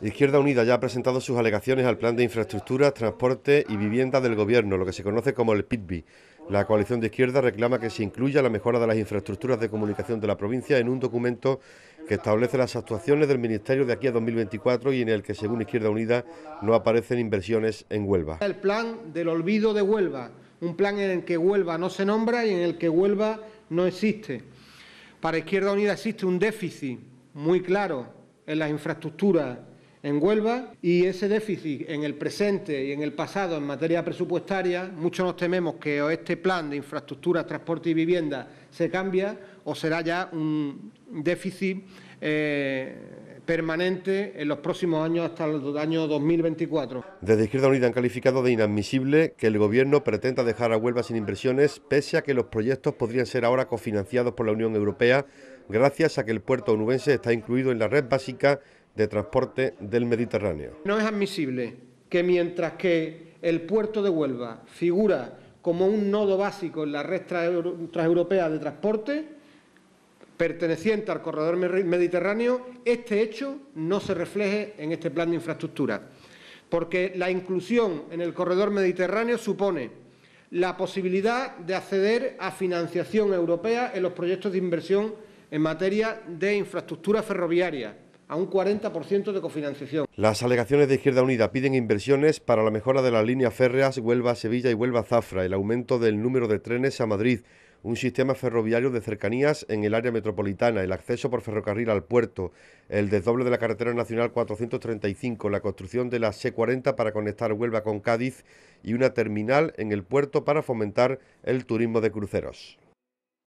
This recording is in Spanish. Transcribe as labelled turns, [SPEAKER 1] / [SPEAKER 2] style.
[SPEAKER 1] Izquierda Unida ya ha presentado sus alegaciones al plan de infraestructuras, transporte y vivienda del Gobierno, lo que se conoce como el PITBI. La coalición de izquierda reclama que se incluya la mejora de las infraestructuras de comunicación de la provincia en un documento que establece las actuaciones del Ministerio de aquí a 2024 y en el que, según Izquierda Unida, no aparecen inversiones en Huelva.
[SPEAKER 2] El plan del olvido de Huelva, un plan en el que Huelva no se nombra y en el que Huelva no existe. Para Izquierda Unida existe un déficit muy claro en las infraestructuras en Huelva y ese déficit en el presente y en el pasado en materia presupuestaria, muchos nos tememos que este plan de infraestructura, transporte y vivienda se cambia o será ya un déficit eh, permanente en los próximos años hasta el año 2024.
[SPEAKER 1] Desde Izquierda Unida han calificado de inadmisible que el Gobierno pretenda dejar a Huelva sin inversiones, pese a que los proyectos podrían ser ahora cofinanciados por la Unión Europea, gracias a que el puerto onubense está incluido en la red básica de Transporte del Mediterráneo.
[SPEAKER 2] No es admisible que mientras que el puerto de Huelva figura como un nodo básico en la red transeuropea de transporte perteneciente al corredor mediterráneo, este hecho no se refleje en este plan de infraestructura, porque la inclusión en el corredor mediterráneo supone la posibilidad de acceder a financiación europea en los proyectos de inversión en materia de infraestructura ferroviaria, a un 40% de cofinanciación.
[SPEAKER 1] Las alegaciones de Izquierda Unida piden inversiones para la mejora de las líneas férreas Huelva-Sevilla y Huelva-Zafra, el aumento del número de trenes a Madrid, un sistema ferroviario de cercanías en el área metropolitana, el acceso por ferrocarril al puerto, el desdoble de la carretera nacional 435, la construcción de la C40 para conectar Huelva con Cádiz y una terminal en el puerto para fomentar el turismo de cruceros.